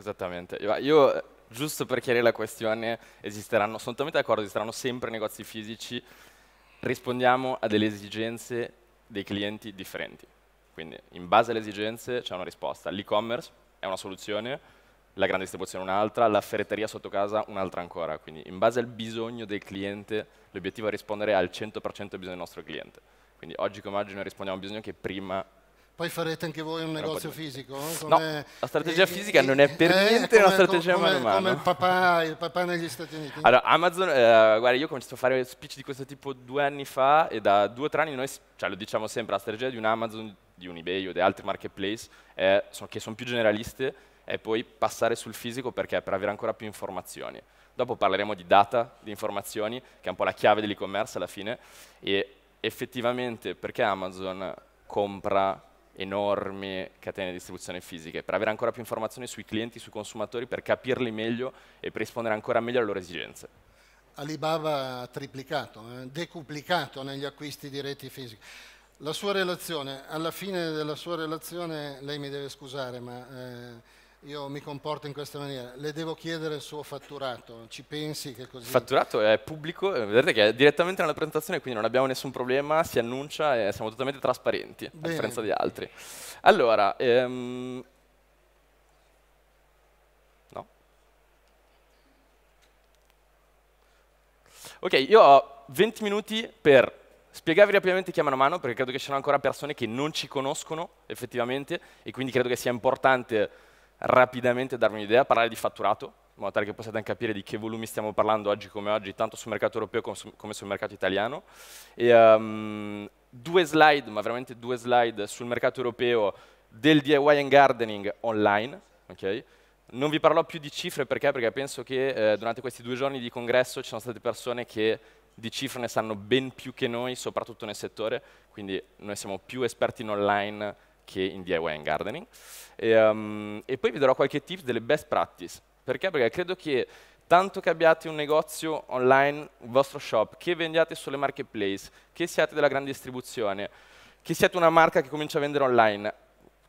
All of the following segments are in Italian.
Esattamente. Io, giusto per chiarire la questione, esisteranno, sono totalmente d'accordo, esisteranno sempre negozi fisici, rispondiamo a delle esigenze dei clienti differenti. Quindi in base alle esigenze c'è una risposta. L'e-commerce è una soluzione, la grande distribuzione un'altra, la ferreteria sotto casa un'altra ancora. Quindi in base al bisogno del cliente, l'obiettivo è rispondere al 100% del bisogno del nostro cliente. Quindi oggi come oggi noi rispondiamo a un bisogno che prima poi farete anche voi un negozio fisico? Come no, la strategia e, fisica e, non è per eh, niente come, una strategia come, manuale. Come il papà, il papà, negli Stati Uniti. Allora, Amazon, eh, guarda, io ho cominciato a fare speech di questo tipo due anni fa e da due o tre anni noi, cioè, lo diciamo sempre, la strategia di un Amazon, di un eBay o di altri marketplace eh, sono, che sono più generaliste è poi passare sul fisico perché? Per avere ancora più informazioni. Dopo parleremo di data, di informazioni, che è un po' la chiave dell'e-commerce alla fine, e effettivamente perché Amazon compra enormi catene di distribuzione fisiche, per avere ancora più informazioni sui clienti, sui consumatori, per capirli meglio e per rispondere ancora meglio alle loro esigenze. Alibaba ha triplicato, eh, decuplicato negli acquisti di reti fisiche. La sua relazione, alla fine della sua relazione, lei mi deve scusare, ma... Eh, io mi comporto in questa maniera, le devo chiedere il suo fatturato, ci pensi che così... Il fatturato è pubblico, vedete che è direttamente nella presentazione, quindi non abbiamo nessun problema, si annuncia e siamo totalmente trasparenti, Bene. a differenza di altri. Allora, ehm... no? Ok, io ho 20 minuti per spiegarvi rapidamente chi è mano a mano, perché credo che ci siano ancora persone che non ci conoscono effettivamente e quindi credo che sia importante rapidamente darvi un'idea, parlare di fatturato, in modo tale che possiate anche capire di che volumi stiamo parlando oggi come oggi, tanto sul mercato europeo come sul mercato italiano. E, um, due slide, ma veramente due slide, sul mercato europeo del DIY and gardening online. Okay? Non vi parlerò più di cifre perché? Perché penso che eh, durante questi due giorni di congresso ci sono state persone che di cifre ne sanno ben più che noi, soprattutto nel settore, quindi noi siamo più esperti in online che in DIY Gardening. E, um, e poi vi darò qualche tip delle best practice. Perché? Perché credo che tanto che abbiate un negozio online, il vostro shop, che vendiate sulle marketplace, che siate della grande distribuzione, che siate una marca che comincia a vendere online,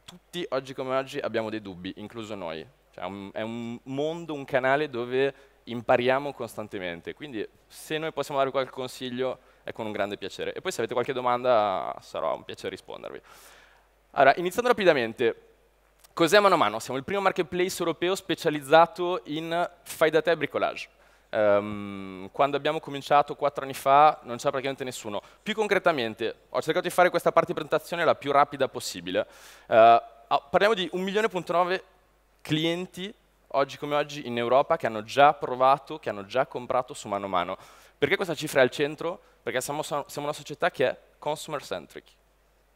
tutti oggi come oggi abbiamo dei dubbi, incluso noi. Cioè, è un mondo, un canale dove impariamo costantemente, quindi se noi possiamo dare qualche consiglio è con un grande piacere. E poi se avete qualche domanda sarà un piacere rispondervi. Allora, iniziando rapidamente, cos'è Mano a Mano? Siamo il primo marketplace europeo specializzato in fai da te bricolage. Um, quando abbiamo cominciato quattro anni fa non c'era praticamente nessuno. Più concretamente, ho cercato di fare questa parte di presentazione la più rapida possibile. Uh, parliamo di 1 milione.9 clienti oggi come oggi in Europa che hanno già provato, che hanno già comprato su mano a mano. Perché questa cifra è al centro? Perché siamo, siamo una società che è consumer centric.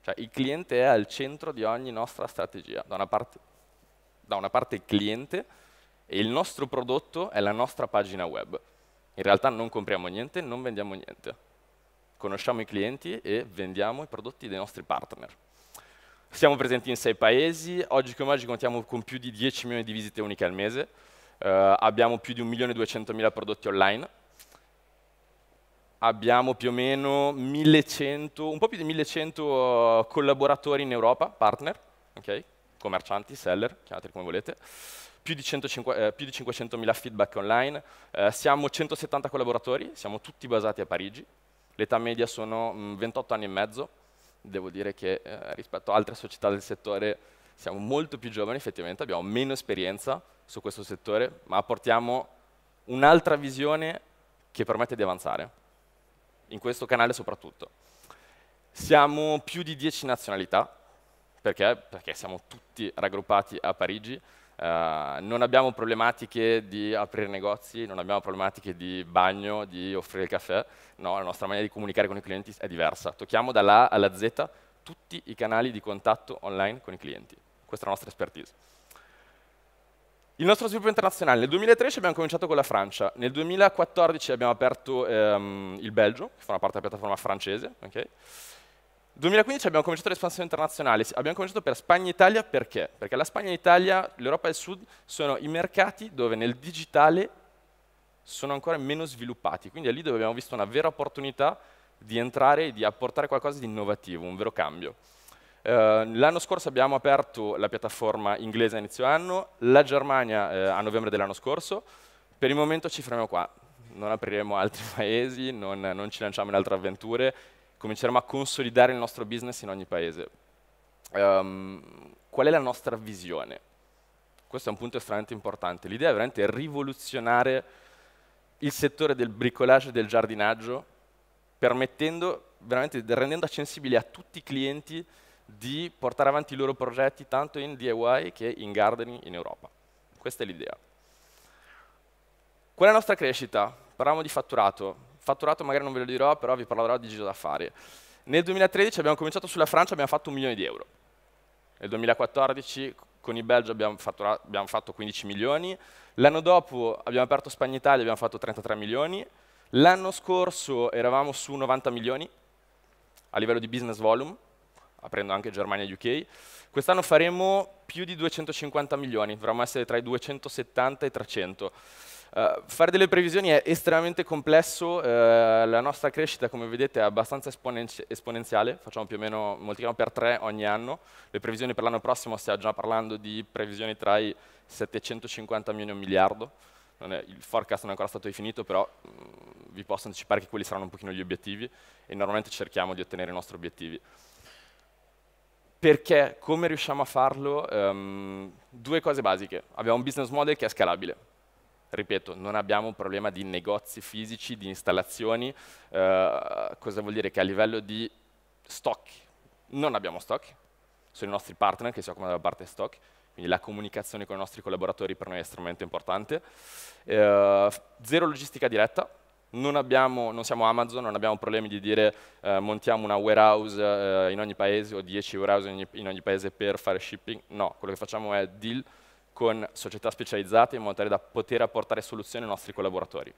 Cioè il cliente è al centro di ogni nostra strategia. Da una parte, da una parte il cliente e il nostro prodotto è la nostra pagina web. In realtà non compriamo niente, non vendiamo niente. Conosciamo i clienti e vendiamo i prodotti dei nostri partner. Siamo presenti in sei paesi, oggi come oggi contiamo con più di 10 milioni di visite uniche al mese, eh, abbiamo più di 1.200.000 prodotti online, abbiamo più o meno 1100, un po' più di 1100 uh, collaboratori in Europa, partner, okay? commercianti, seller, chiamateli come volete, più di, 150, eh, più di 500.000 feedback online, eh, siamo 170 collaboratori, siamo tutti basati a Parigi, l'età media sono mh, mm, 28 anni e mezzo, devo dire che eh, rispetto a altre società del settore siamo molto più giovani effettivamente, abbiamo meno esperienza su questo settore, ma portiamo un'altra visione che permette di avanzare in questo canale soprattutto. Siamo più di 10 nazionalità, perché? Perché siamo tutti raggruppati a Parigi, Uh, non abbiamo problematiche di aprire negozi, non abbiamo problematiche di bagno, di offrire il caffè, no, la nostra maniera di comunicare con i clienti è diversa. Tocchiamo dalla A alla Z tutti i canali di contatto online con i clienti. Questa è la nostra expertise. Il nostro sviluppo internazionale. Nel 2013 abbiamo cominciato con la Francia, nel 2014 abbiamo aperto ehm, il Belgio, che fa una parte della piattaforma francese. Nel 2015 abbiamo cominciato l'espansione internazionale. Abbiamo cominciato per Spagna e Italia perché? Perché la Spagna e l'Italia, l'Europa del Sud, sono i mercati dove nel digitale sono ancora meno sviluppati. Quindi è lì dove abbiamo visto una vera opportunità di entrare e di apportare qualcosa di innovativo, un vero cambio. Eh, l'anno scorso abbiamo aperto la piattaforma inglese a inizio anno, la Germania eh, a novembre dell'anno scorso, per il momento ci fermiamo qua, non apriremo altri paesi, non, non ci lanciamo in altre avventure, cominceremo a consolidare il nostro business in ogni paese. Um, qual è la nostra visione? Questo è un punto estremamente importante. L'idea è veramente rivoluzionare il settore del bricolage e del giardinaggio, permettendo, veramente rendendo accessibili a tutti i clienti di portare avanti i loro progetti tanto in DIY che in gardening in Europa. Questa è l'idea. Qual è la nostra crescita? Parliamo di fatturato. Fatturato magari non ve lo dirò, però vi parlerò di giro d'affari. Nel 2013 abbiamo cominciato sulla Francia, abbiamo fatto un milione di euro. Nel 2014 con il Belgio abbiamo, abbiamo fatto 15 milioni. L'anno dopo abbiamo aperto Spagna Italia, abbiamo fatto 33 milioni. L'anno scorso eravamo su 90 milioni a livello di business volume aprendo anche Germania e UK. Quest'anno faremo più di 250 milioni, dovremmo essere tra i 270 e i 300. Uh, eh, fare delle previsioni è estremamente complesso, uh, la nostra crescita come vedete è abbastanza esponenziale, facciamo più o meno, moltiplichiamo per 3 ogni anno, le previsioni per l'anno prossimo stiamo già parlando di previsioni tra i 750 milioni e un miliardo, è, il forecast non è ancora stato definito, però mh, mm, vi posso anticipare che quelli saranno un pochino gli obiettivi e normalmente cerchiamo di ottenere i nostri obiettivi. Perché? Come riusciamo a farlo? Um, due cose basiche. Abbiamo un business model che è scalabile. Ripeto, non abbiamo un problema di negozi fisici, di installazioni. Uh, cosa vuol dire? Che a livello di stock non abbiamo stock. Sono i nostri partner che si occupano della parte stock. Quindi la comunicazione con i nostri collaboratori per noi è estremamente importante. Uh, zero logistica diretta, non, abbiamo, non, siamo Amazon, non abbiamo problemi di dire eh, montiamo una warehouse eh, in ogni paese o 10 warehouse in ogni, in ogni, paese per fare shipping. No, quello che facciamo è deal con società specializzate in modo tale da poter apportare soluzioni ai nostri collaboratori.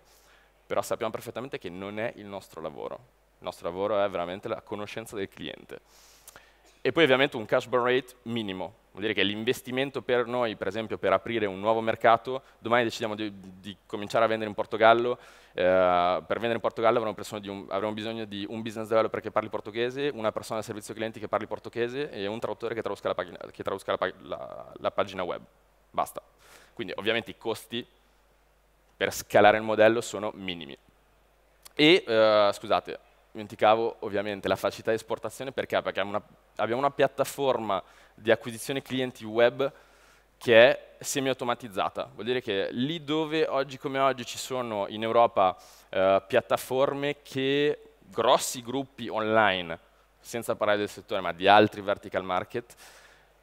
Però sappiamo perfettamente che non è il nostro lavoro. Il nostro lavoro è veramente la conoscenza del cliente e poi ovviamente un cash burn rate minimo, vuol dire che l'investimento per noi, per esempio per aprire un nuovo mercato, domani decidiamo di, di cominciare a vendere in Portogallo, eh, per vendere in Portogallo avremo, un, avremo, bisogno di un business developer che parli portoghese, una persona del servizio clienti che parli portoghese e un traduttore che traduca la, pagina, che traduca la, la, la pagina web. Basta. Quindi ovviamente i costi per scalare il modello sono minimi. E, eh, scusate, dimenticavo ovviamente la facilità di esportazione perché? Perché una, abbiamo una piattaforma di acquisizione clienti web che è semi-automatizzata. Vuol dire che lì dove oggi come oggi ci sono in Europa eh, piattaforme che grossi gruppi online, senza parlare del settore ma di altri vertical market,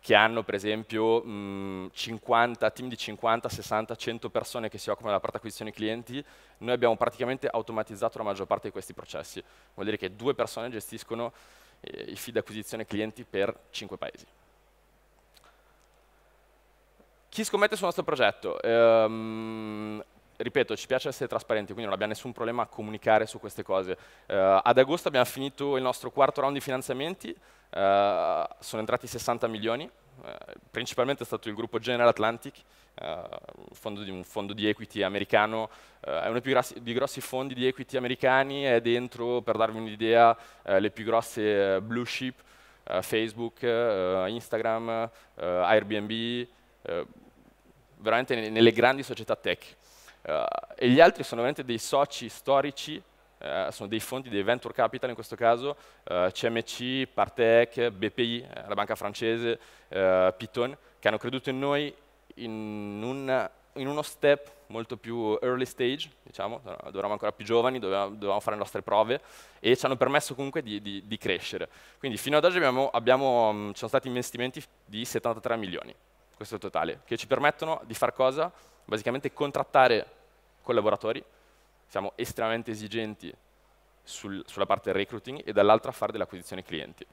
che hanno per esempio mh, 50, team di 50, 60, 100 persone che si occupano della parte acquisizione clienti, noi abbiamo praticamente automatizzato la maggior parte di questi processi. Vuol dire che due persone gestiscono eh, i feed acquisizione clienti per 5 paesi. Chi scommette sul nostro progetto? Ehm, ripeto, ci piace essere trasparenti, quindi non abbiamo nessun problema a comunicare su queste cose. Uh, ad agosto abbiamo finito il nostro quarto round di finanziamenti, uh, sono entrati 60 milioni, uh, principalmente è stato il gruppo General Atlantic, fondo di, un fondo di equity americano, è uno dei più grossi, dei grossi, fondi di equity americani, è dentro, per darvi un'idea, le più grosse blue chip, Facebook, Instagram, Airbnb, veramente nelle grandi società tech. Uh, e gli altri sono veramente dei soci storici, uh, sono dei fondi, dei venture capital in questo caso, uh, eh, CMC, Partec, BPI, la banca francese, Piton, che hanno creduto in noi in, una, in, uno step molto più early stage, diciamo, dove eravamo ancora più giovani, dovevamo, dovevamo fare le nostre prove e ci hanno permesso comunque di, di, di crescere. Quindi fino ad oggi abbiamo, abbiamo, mm, ci sono stati investimenti di 73 milioni, questo è il totale, che ci permettono di fare cosa? basicamente contrattare collaboratori, siamo estremamente esigenti sul, sulla parte recruiting e dall'altra fare dell'acquisizione clienti.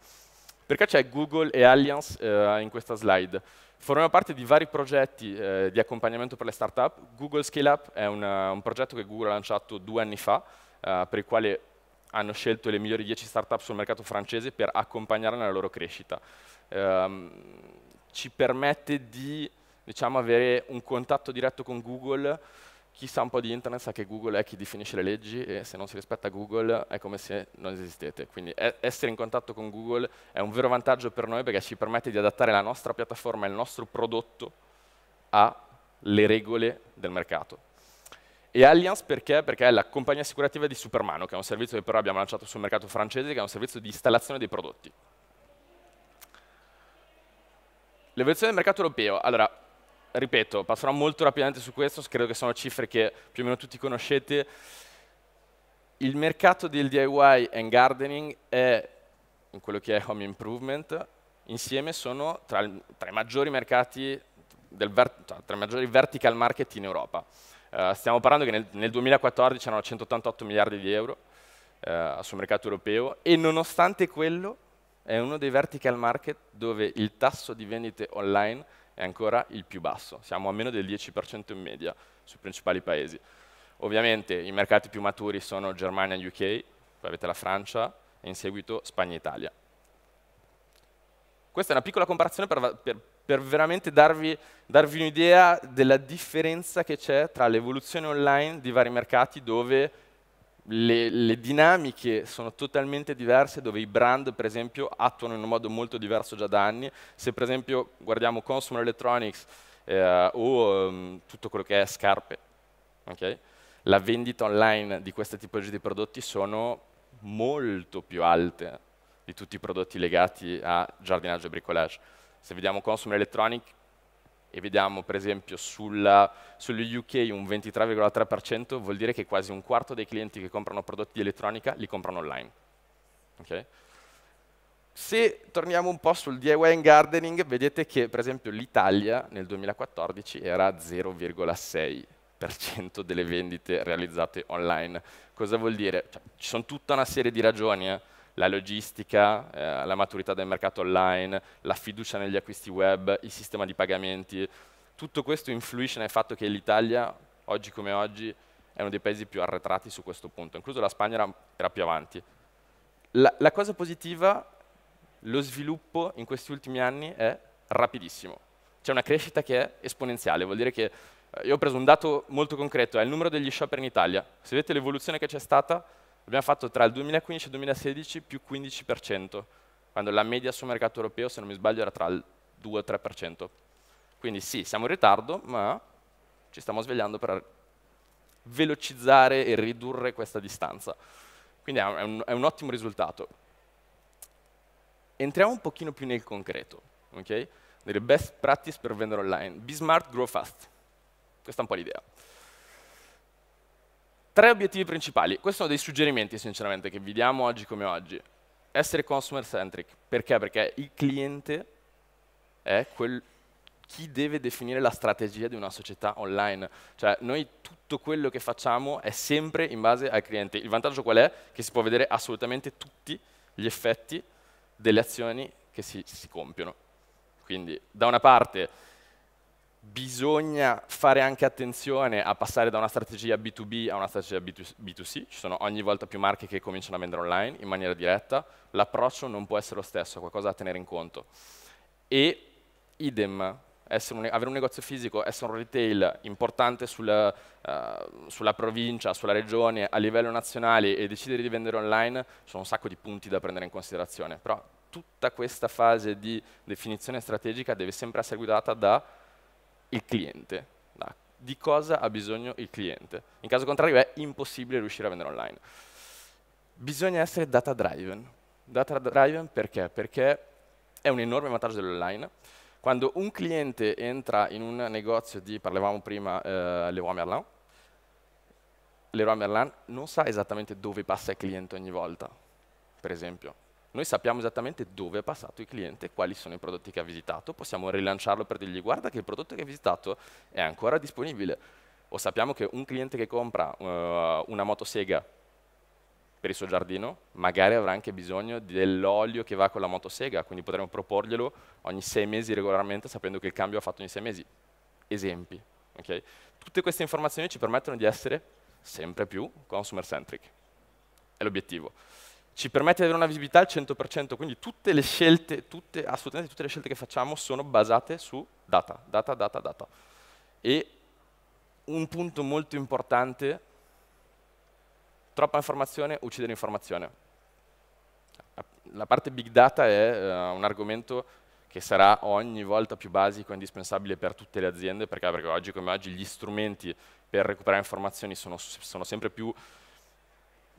Perché c'è Google e Allianz eh, in questa slide? Formiamo parte di vari progetti eh, di accompagnamento per le start-up. Google Scale Up è una, un progetto che Google ha lanciato due anni fa, eh, per il quale hanno scelto le migliori 10 start-up sul mercato francese per accompagnarla nella loro crescita. Ehm, ci permette di diciamo, avere un contatto diretto con Google, chi sa un po' di internet sa che Google è chi definisce le leggi e se non si rispetta Google è come se non esistete. Quindi essere in contatto con Google è un vero vantaggio per noi perché ci permette di adattare la nostra piattaforma e il nostro prodotto alle regole del mercato. E Allianz perché? Perché è la compagnia assicurativa di Supermano, che è un servizio che però abbiamo lanciato sul mercato francese, che è un servizio di installazione dei prodotti. L'evoluzione del mercato europeo. Allora, ripeto, passerò molto rapidamente su questo, credo che sono cifre che più o meno tutti conoscete. Il mercato del DIY and gardening è, in quello che è home improvement, insieme sono tra, tra i maggiori mercati, tra i maggiori vertical market in Europa. Uh, stiamo parlando che nel, nel 2014 erano 188 miliardi di euro uh, sul mercato europeo e nonostante quello è uno dei vertical market dove il tasso di vendite online è ancora il più basso, siamo a meno del 10% in media sui principali paesi. Ovviamente i mercati più maturi sono Germania e UK, poi avete la Francia e in seguito Spagna e Italia. Questa è una piccola comparazione per, per, per veramente darvi, darvi un'idea della differenza che c'è tra l'evoluzione online di vari mercati dove le, le, dinamiche sono totalmente diverse dove i brand per esempio attuano in un modo molto diverso già da anni. Se per esempio guardiamo consumer electronics eh, o um, tutto quello che è scarpe, okay? la vendita online di questa tipologia di prodotti sono molto più alte di tutti i prodotti legati a giardinaggio e bricolage. Se vediamo consumer electronics e vediamo per esempio sulla, sugli UK un 23,3%, vuol dire che quasi un quarto dei clienti che comprano prodotti di elettronica li comprano online. Okay? Se torniamo un po' sul DIY and gardening, vedete che per esempio l'Italia nel 2014 era 0,6% delle vendite realizzate online. Cosa vuol dire? Cioè, ci sono tutta una serie di ragioni. Eh? la logistica, eh, la maturità del mercato online, la fiducia negli acquisti web, il sistema di pagamenti, tutto questo influisce nel fatto che l'Italia, oggi come oggi, è uno dei paesi più arretrati su questo punto, incluso la Spagna era, era più avanti. La, la cosa positiva, lo sviluppo in questi ultimi anni è rapidissimo. C'è una crescita che è esponenziale, vuol dire che eh, io ho preso un dato molto concreto, è il numero degli shopper in Italia. Se vedete l'evoluzione che c'è stata, Abbiamo fatto tra il 2015 e il 2016 più 15%, quando la media sul mercato europeo, se non mi sbaglio, era tra il 2 e il 3%. Quindi sì, siamo in ritardo, ma ci stiamo svegliando per velocizzare e ridurre questa distanza. Quindi è un, è un ottimo risultato. Entriamo un pochino più nel concreto, ok? Delle best practice per vendere online. Be smart, grow fast. Questa è un po' l'idea. Tre obiettivi principali. Questi sono dei suggerimenti, sinceramente, che vi diamo oggi come oggi. Essere consumer centric. Perché? Perché il cliente è quel, chi deve definire la strategia di una società online. Cioè, noi tutto quello che facciamo è sempre in base al cliente. Il vantaggio qual è? Che si può vedere assolutamente tutti gli effetti delle azioni che si, si compiono. Quindi, da una parte bisogna fare anche attenzione a passare da una strategia B2B a una strategia B2C, ci sono ogni volta più marche che cominciano a vendere online in maniera diretta, l'approccio non può essere lo stesso, è qualcosa da tenere in conto. E idem, un, avere un negozio fisico, essere un retail importante sulla, uh, eh, sulla provincia, sulla regione, a livello nazionale e decidere di vendere online, sono un sacco di punti da prendere in considerazione, però tutta questa fase di definizione strategica deve sempre essere guidata da il cliente, da, di cosa ha bisogno il cliente. In caso contrario è impossibile riuscire a vendere online. Bisogna essere data driven. Data driven perché? Perché è un enorme vantaggio dell'online. Quando un cliente entra in un negozio di, parlavamo prima, eh, Leroy Merlin, Leroy Merlin non sa esattamente dove passa il cliente ogni volta, per esempio. Noi sappiamo esattamente dove è passato il cliente quali sono i prodotti che ha visitato, possiamo rilanciarlo per dirgli guarda che il prodotto che hai visitato è ancora disponibile. O sappiamo che un cliente che compra uh, una motosega per il suo giardino, magari avrà anche bisogno dell'olio che va con la motosega, quindi potremmo proporglielo ogni sei mesi regolarmente sapendo che il cambio ha fatto ogni sei mesi. Esempi. Okay? Tutte queste informazioni ci permettono di essere sempre più consumer centric. È l'obiettivo ci permette di avere una visibilità al 100%, quindi tutte le scelte, tutte, assolutamente tutte le scelte che facciamo sono basate su data, data, data, data. E un punto molto importante, troppa informazione uccide l'informazione. La parte big data è uh, un argomento che sarà ogni volta più basico e indispensabile per tutte le aziende, perché, perché oggi come oggi gli strumenti per recuperare informazioni sono, sono sempre più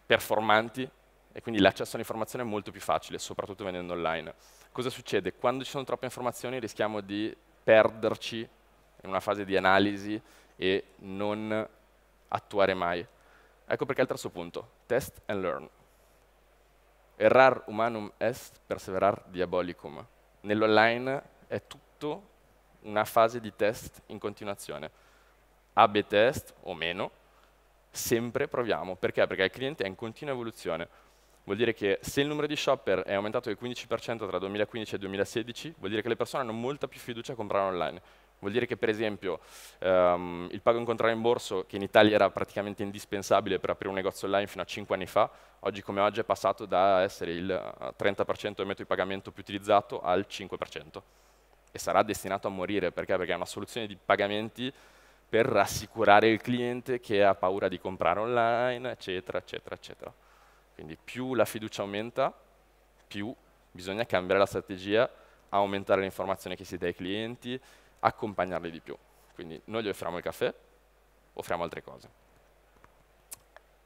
performanti e quindi l'accesso all'informazione è molto più facile, soprattutto vendendo online. Cosa succede? Quando ci sono troppe informazioni rischiamo di perderci in una fase di analisi e non attuare mai. Ecco perché il terzo punto, test and learn. Errar humanum est, perseverar diabolicum. Nell'online è tutto una fase di test in continuazione. A-B test o meno, sempre proviamo. Perché? Perché il cliente è in continua evoluzione vuol dire che se il numero di shopper è aumentato del 15% tra 2015 e 2016, vuol dire che le persone hanno molta più fiducia a comprare online. Vuol dire che per esempio um, il pago in contrario in borso, che in Italia era praticamente indispensabile per aprire un negozio online fino a 5 anni fa, oggi come oggi è passato da essere il 30% eh, del metodo di pagamento più utilizzato al 5%. E sarà destinato a morire, perché? Perché è una soluzione di pagamenti per rassicurare il cliente che ha paura di comprare online, eccetera, eccetera, eccetera. Quindi più la fiducia aumenta, più bisogna cambiare la strategia, aumentare le informazioni che si dà ai clienti, accompagnarli di più. Quindi noi gli offriamo il caffè, offriamo altre cose.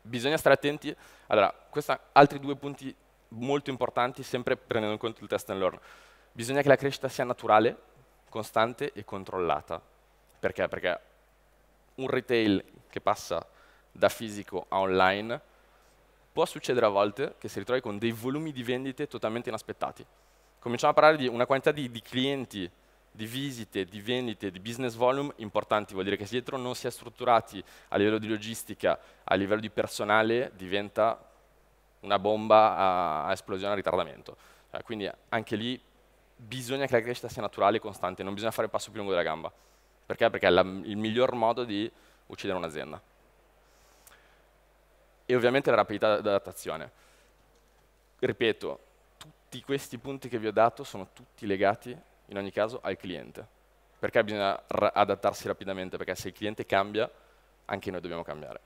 Bisogna stare attenti, allora, questa, altri due punti molto importanti, sempre prendendo in conto il test and learn. Bisogna che la crescita sia naturale, costante e controllata. Perché? Perché un retail che passa da fisico a online può succedere a volte che si ritrovi con dei volumi di vendite totalmente inaspettati. Cominciamo a parlare di una quantità di, di clienti, di visite, di vendite, di business volume importanti, vuol dire che se dietro non si è strutturati a livello di logistica, a livello di personale, diventa una bomba a, a esplosione a ritardamento. Eh, quindi anche lì bisogna che la crescita sia naturale e costante, non bisogna fare il passo più lungo della gamba. Perché? Perché è la, il miglior modo di uccidere un'azienda e ovviamente la rapidità d'adattazione. Ripeto, tutti questi punti che vi ho dato sono tutti legati in ogni caso al cliente. Perché bisogna adattarsi rapidamente? Perché se il cliente cambia, anche noi dobbiamo cambiare.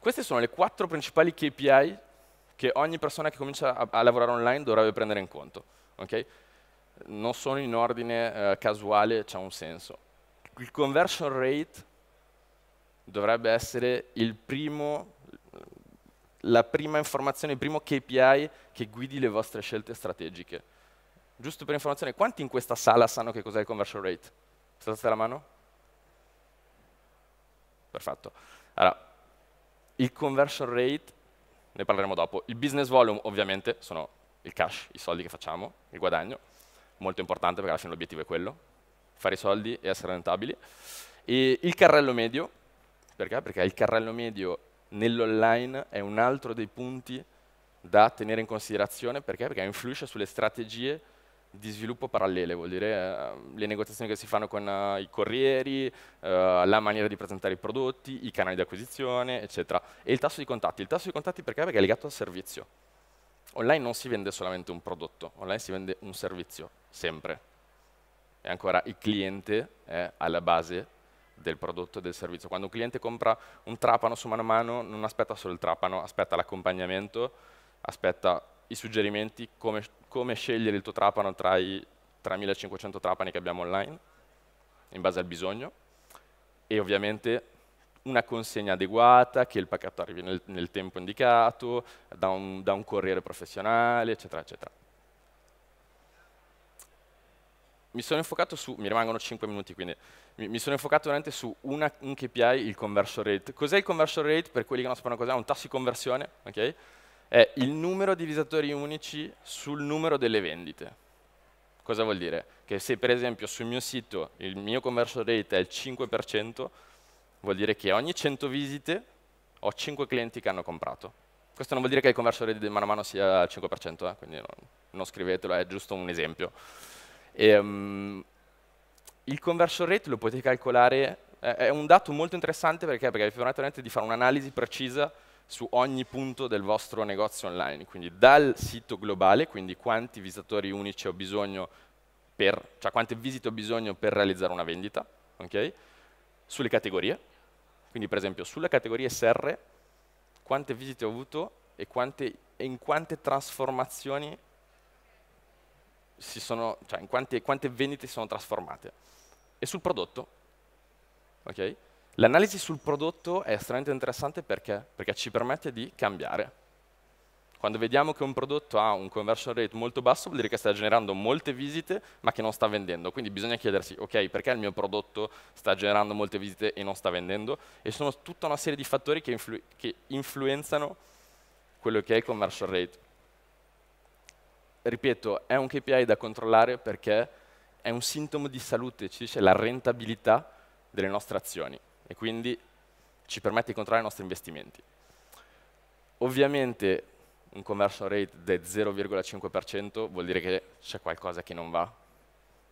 Queste sono le quattro principali KPI che ogni persona che comincia a, a lavorare online dovrebbe prendere in conto. Okay? Non sono in ordine eh, casuale, c'ha un senso. Il conversion rate dovrebbe essere primo, la prima informazione, il primo KPI che guidi le vostre scelte strategiche. Giusto per informazione, quanti in questa sala sanno che cos'è il conversion rate? Alzate la mano? Perfetto. Allora, il conversion rate, ne parleremo dopo. Il business volume, ovviamente, sono il cash, i soldi che facciamo, il guadagno. Molto importante perché alla fine l'obiettivo è quello, fare i soldi e essere rentabili. E il carrello medio, perché? Perché il carrello medio nell'online è un altro dei punti da tenere in considerazione, perché? Perché influisce sulle strategie di sviluppo parallele, vuol dire eh, le negoziazioni che si fanno con eh, i corrieri, eh, la maniera di presentare i prodotti, i canali di acquisizione, eccetera. E il tasso di contatti. Il tasso di contatti perché? Perché è legato al servizio. Online non si vende solamente un prodotto, online si vende un servizio, sempre. E ancora il cliente è alla base del prodotto e del servizio. Quando un cliente compra un trapano su mano a mano, non aspetta solo il trapano, aspetta l'accompagnamento, aspetta i suggerimenti, come, come scegliere il tuo trapano tra i 3500 trapani che abbiamo online, in base al bisogno, e ovviamente una consegna adeguata, che il pacchetto arrivi nel, nel tempo indicato, da un, da un corriere professionale, eccetera, eccetera. mi sono infocato su, mi rimangono 5 minuti quindi, mi, mi sono infocato veramente su una, un KPI, il conversion rate. Cos'è il conversion rate? Per quelli che non sanno cos'è, è un tasso di conversione, ok? È il numero di visitatori unici sul numero delle vendite. Cosa vuol dire? Che se per esempio sul mio sito il mio conversion rate è il 5%, vuol dire che ogni 100 visite ho 5 clienti che hanno comprato. Questo non vuol dire che il conversion rate di mano a mano sia al 5%, eh? quindi non, non scrivetelo, è giusto un esempio. E, um, il conversion rate lo potete calcolare, è, un dato molto interessante perché, perché vi permette di fare un'analisi precisa su ogni punto del vostro negozio online, quindi dal sito globale, quindi quanti visitatori unici ho bisogno per, cioè quante visite ho bisogno per realizzare una vendita, okay? sulle categorie, quindi per esempio sulla categoria SR quante visite ho avuto e, quante, e in quante trasformazioni sono, cioè, in quante, quante vendite si sono trasformate. E sul prodotto? Okay? L'analisi sul prodotto è estremamente interessante perché? perché ci permette di cambiare. Quando vediamo che un prodotto ha un conversion rate molto basso, vuol dire che sta generando molte visite ma che non sta vendendo. Quindi bisogna chiedersi, ok, perché il mio prodotto sta generando molte visite e non sta vendendo? E sono tutta una serie di fattori che, influ che influenzano quello che è il conversion rate ripeto, è un KPI da controllare perché è un sintomo di salute, ci dice la rentabilità delle nostre azioni e quindi ci permette di controllare i nostri investimenti. Ovviamente un commercial rate del 0,5% vuol dire che c'è qualcosa che non va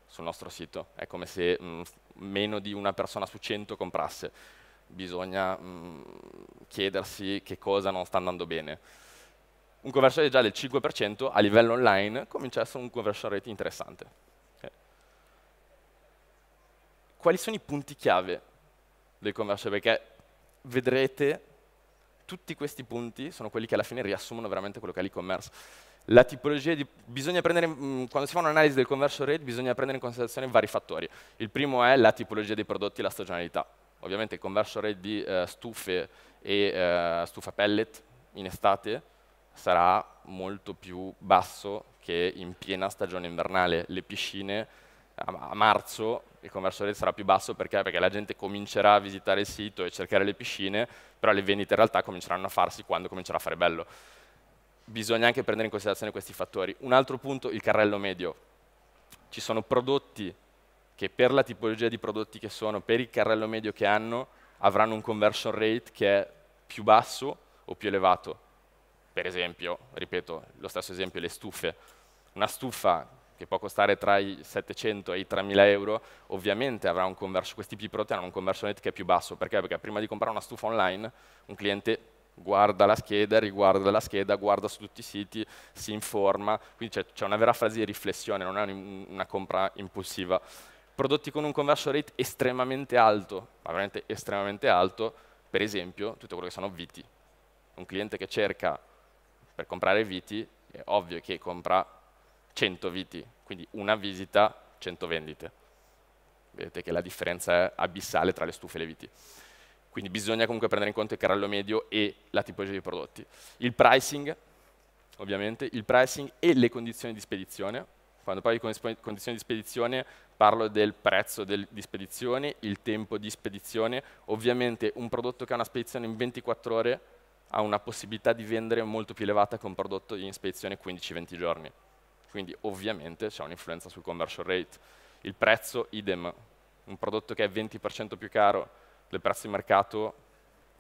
sul nostro sito. È come se mh, mm, meno di una persona su 100 comprasse. Bisogna mh, mm, chiedersi che cosa non sta andando bene un conversion rate già del 5% a livello online comincia a essere un conversion rate interessante. Okay. Quali sono i punti chiave del conversion rate? Perché vedrete tutti questi punti sono quelli che alla fine riassumono veramente quello che è l'e-commerce. La tipologia di... Bisogna prendere, mm, quando si fa un'analisi del conversion rate bisogna prendere in considerazione vari fattori. Il primo è la tipologia dei prodotti e la stagionalità. Ovviamente il conversion rate di uh, stufe e uh, stufa pellet in estate sarà molto più basso che in piena stagione invernale. Le piscine a, marzo il converso rate sarà più basso perché? perché la gente comincerà a visitare il sito e cercare le piscine, però le vendite in realtà cominceranno a farsi quando comincerà a fare bello. Bisogna anche prendere in considerazione questi fattori. Un altro punto, il carrello medio. Ci sono prodotti che per la tipologia di prodotti che sono, per il carrello medio che hanno, avranno un conversion rate che è più basso o più elevato per esempio, ripeto, lo stesso esempio, le stufe. Una stufa che può costare tra i 700 e i 3.000 euro, ovviamente avrà un conversion, questi P-Protein hanno un conversion rate che è più basso. Perché? Perché prima di comprare una stufa online, un cliente guarda la scheda, riguarda la scheda, guarda su tutti i siti, si informa, quindi c'è una vera fase di riflessione, non è una compra impulsiva. Prodotti con un conversion rate estremamente alto, ma veramente estremamente alto, per esempio tutto quello che sono viti. Un cliente che cerca per comprare viti, è ovvio che compra 100 viti, quindi una visita, 100 vendite. Vedete che la differenza è abissale tra le stufe e le viti. Quindi bisogna comunque prendere in conto il carrello medio e la tipologia di prodotti. Il pricing, ovviamente, il pricing e le condizioni di spedizione. Quando parlo di condizioni di spedizione parlo del prezzo del, di spedizione, il tempo di spedizione. Ovviamente un prodotto che ha una spedizione in 24 ore ha una possibilità di vendere molto più elevata che un prodotto di ispezione 15-20 giorni. Quindi ovviamente c'è un'influenza sul conversion rate. Il prezzo, idem, un prodotto che è 20% più caro del prezzo di mercato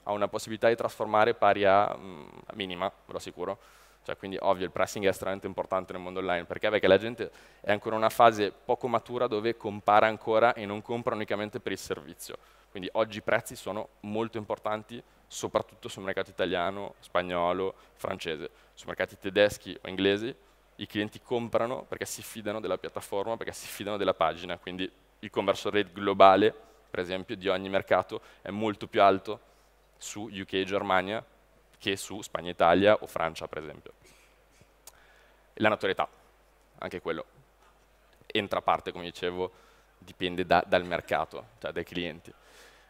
ha una possibilità di trasformare pari a mh, mm, minima, ve lo assicuro. Cioè, quindi ovvio il pricing è estremamente importante nel mondo online, perché? perché la gente è ancora in una fase poco matura dove compara ancora e non compra unicamente per il servizio. Quindi oggi i prezzi sono molto importanti soprattutto sul mercato italiano, spagnolo, francese. Su mercati tedeschi o inglesi i clienti comprano perché si fidano della piattaforma, perché si fidano della pagina, quindi il conversion rate globale, per esempio, di ogni mercato è molto più alto su UK e Germania che su Spagna, e Italia o Francia, per esempio. La notorietà, anche quello, entra a parte, come dicevo, dipende da, dal mercato, cioè dai clienti.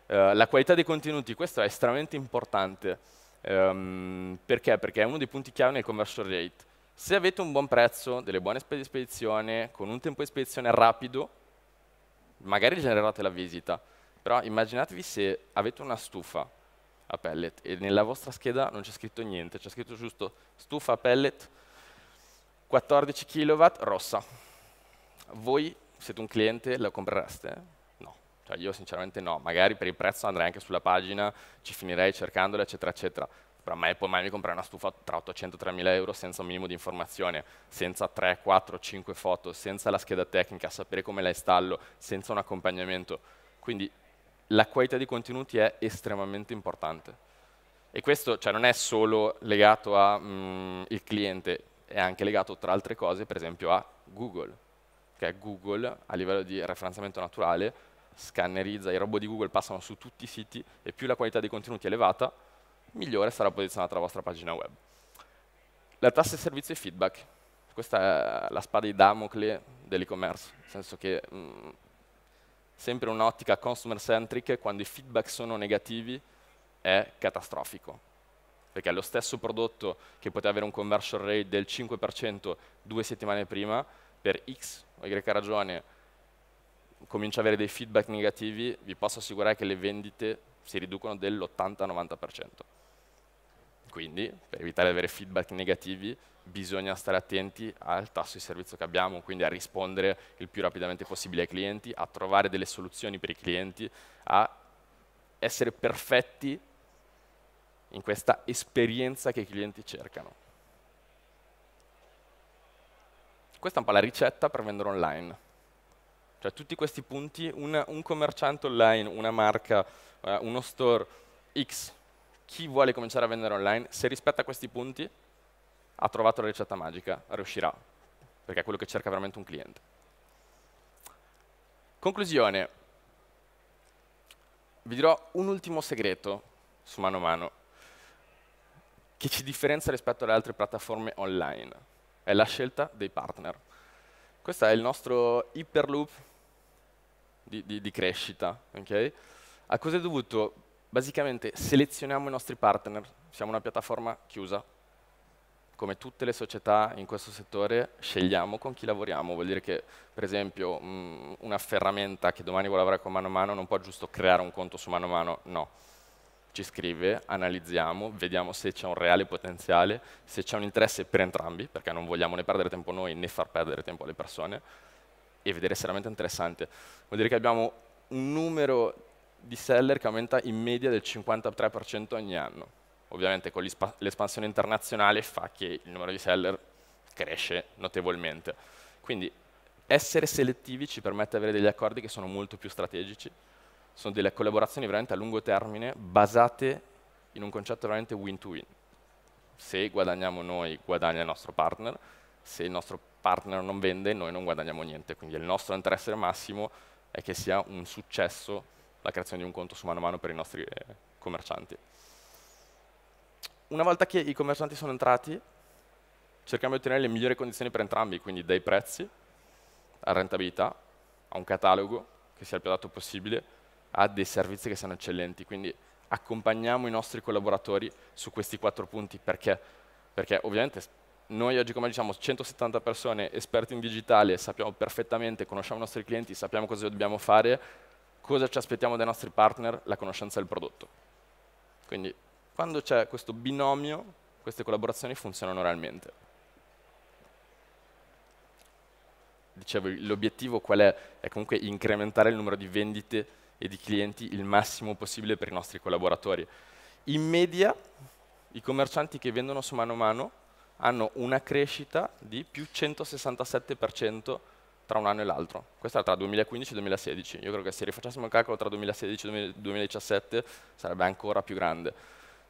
Eh, la qualità dei contenuti, questo è estremamente importante. Ehm, perché? Perché è uno dei punti chiave nel conversion rate. Se avete un buon prezzo, delle buone spese di spedizione, con un tempo di spedizione rapido, magari generate la visita. Però immaginatevi se avete una stufa a pellet e nella vostra scheda non c'è scritto niente, c'è scritto giusto stufa a pellet 14 kW rossa. Voi siete un cliente, la comprereste? Cioè io sinceramente no, magari per il prezzo andrei anche sulla pagina, ci finirei cercandola, eccetera, eccetera. Però mai può mai mi comprare una stufa tra 800 e 3000 euro senza un minimo di informazione, senza 3, 4, 5 foto, senza la scheda tecnica, sapere come la installo, senza un accompagnamento. Quindi la qualità di contenuti è estremamente importante. E questo cioè, non è solo legato al mm, cliente, è anche legato tra altre cose, per esempio a Google. Che Google, a livello di referenziamento naturale, scannerizza, i robot di Google passano su tutti i siti e più la qualità dei contenuti è elevata, migliore sarà posizionata la vostra pagina web. La tassa di servizio e feedback. Questa è la spada di Damocle dell'e-commerce, nel senso che mh, mm, sempre un'ottica consumer centric, quando i feedback sono negativi è catastrofico. Perché lo stesso prodotto che poteva avere un conversion rate del 5% due settimane prima, per X o Y ragione comincia a avere dei feedback negativi, vi posso assicurare che le vendite si riducono dell'80-90%. Quindi, per evitare di avere feedback negativi, bisogna stare attenti al tasso di servizio che abbiamo, quindi a rispondere il più rapidamente possibile ai clienti, a trovare delle soluzioni per i clienti, a essere perfetti in questa esperienza che i clienti cercano. Questa è un po' la ricetta per vendere online. Cioè tutti questi punti, una, un commerciante online, una marca, eh, uno store X, chi vuole cominciare a vendere online, se rispetta questi punti, ha trovato la ricetta magica, riuscirà, perché è quello che cerca veramente un cliente. Conclusione. Vi dirò un ultimo segreto su mano a mano che ci differenzia rispetto alle altre piattaforme online. È la scelta dei partner. Questo è il nostro hyperloop di, di, di crescita. Okay? A cosa è dovuto? Basicamente selezioniamo i nostri partner, siamo una piattaforma chiusa. Come tutte le società in questo settore scegliamo con chi lavoriamo, vuol dire che per esempio mh, mm, una ferramenta che domani vuole lavorare con mano a mano non può giusto creare un conto su mano a mano, no ci scrive, analizziamo, vediamo se c'è un reale potenziale, se c'è un interesse per entrambi, perché non vogliamo né perdere tempo noi né far perdere tempo alle persone, e vedere se è veramente interessante. Vuol dire che abbiamo un numero di seller che aumenta in media del 53% ogni anno. Ovviamente con l'espansione internazionale fa che il numero di seller cresce notevolmente. Quindi essere selettivi ci permette di avere degli accordi che sono molto più strategici, sono delle collaborazioni veramente a lungo termine basate in un concetto veramente win-to-win. Se guadagniamo noi, guadagna il nostro partner, se il nostro partner non vende, noi non guadagniamo niente. Quindi il nostro interesse massimo è che sia un successo la creazione di un conto su mano a mano per i nostri eh, commercianti. Una volta che i commercianti sono entrati, cerchiamo di ottenere le migliori condizioni per entrambi, quindi dai prezzi, a rentabilità, a un catalogo che sia il più adatto possibile, ha dei servizi che sono eccellenti, quindi accompagniamo i nostri collaboratori su questi quattro punti perché, perché ovviamente noi oggi come diciamo 170 persone esperti in digitale, sappiamo perfettamente, conosciamo i nostri clienti, sappiamo cosa dobbiamo fare, cosa ci aspettiamo dai nostri partner, la conoscenza del prodotto. Quindi quando c'è questo binomio, queste collaborazioni funzionano realmente. Dicevo, l'obiettivo qual è? È comunque incrementare il numero di vendite e di clienti il massimo possibile per i nostri collaboratori. In media i commercianti che vendono su mano a mano hanno una crescita di più 167% tra un anno e l'altro. Questa è tra 2015 e 2016. Io credo che se rifacessimo il calcolo tra 2016 e 2017 sarebbe ancora più grande.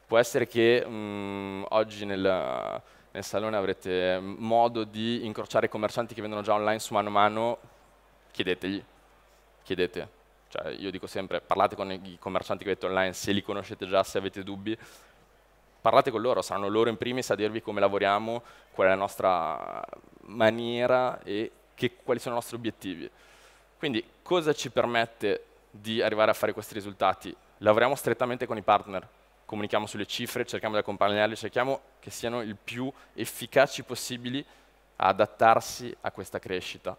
Può essere che mh, mm, oggi nel, nel, salone avrete modo di incrociare i commercianti che vendono già online su mano a mano, chiedetegli, chiedete, cioè, io dico sempre, parlate con i commercianti che avete online, se li conoscete già, se avete dubbi, parlate con loro, saranno loro in primis a dirvi come lavoriamo, qual è la nostra maniera e che, quali sono i nostri obiettivi. Quindi cosa ci permette di arrivare a fare questi risultati? Lavoriamo strettamente con i partner, comunichiamo sulle cifre, cerchiamo di accompagnarli, cerchiamo che siano il più efficaci possibili a adattarsi a questa crescita.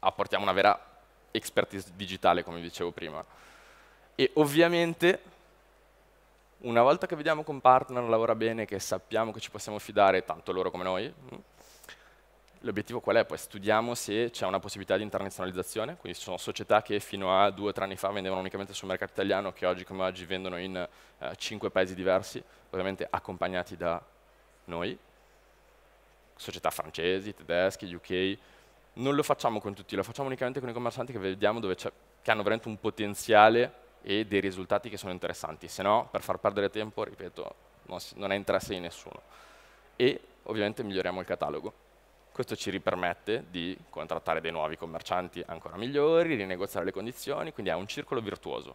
Apportiamo una vera expertise digitale, come dicevo prima. E ovviamente, una volta che vediamo che un partner lavora bene, che sappiamo che ci possiamo fidare, tanto loro come noi, mm, l'obiettivo qual è? Poi studiamo se c'è una possibilità di internazionalizzazione, quindi ci sono società che fino a due o tre anni fa vendevano unicamente sul mercato italiano, che oggi come oggi vendono in eh, cinque paesi diversi, ovviamente accompagnati da noi, società francesi, tedeschi, UK, non lo facciamo con tutti, lo facciamo unicamente con i commercianti che vediamo dove che hanno veramente un potenziale e dei risultati che sono interessanti, se no per far perdere tempo, ripeto, non, non è interesse di nessuno. E ovviamente miglioriamo il catalogo. Questo ci permette di contrattare dei nuovi commercianti ancora migliori, rinegoziare le condizioni, quindi è un circolo virtuoso.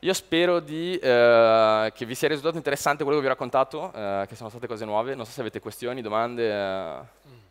Io spero di, eh, che vi sia risultato interessante quello che vi ho raccontato, eh, che sono state cose nuove. Non so se avete questioni, domande. Eh. Mm.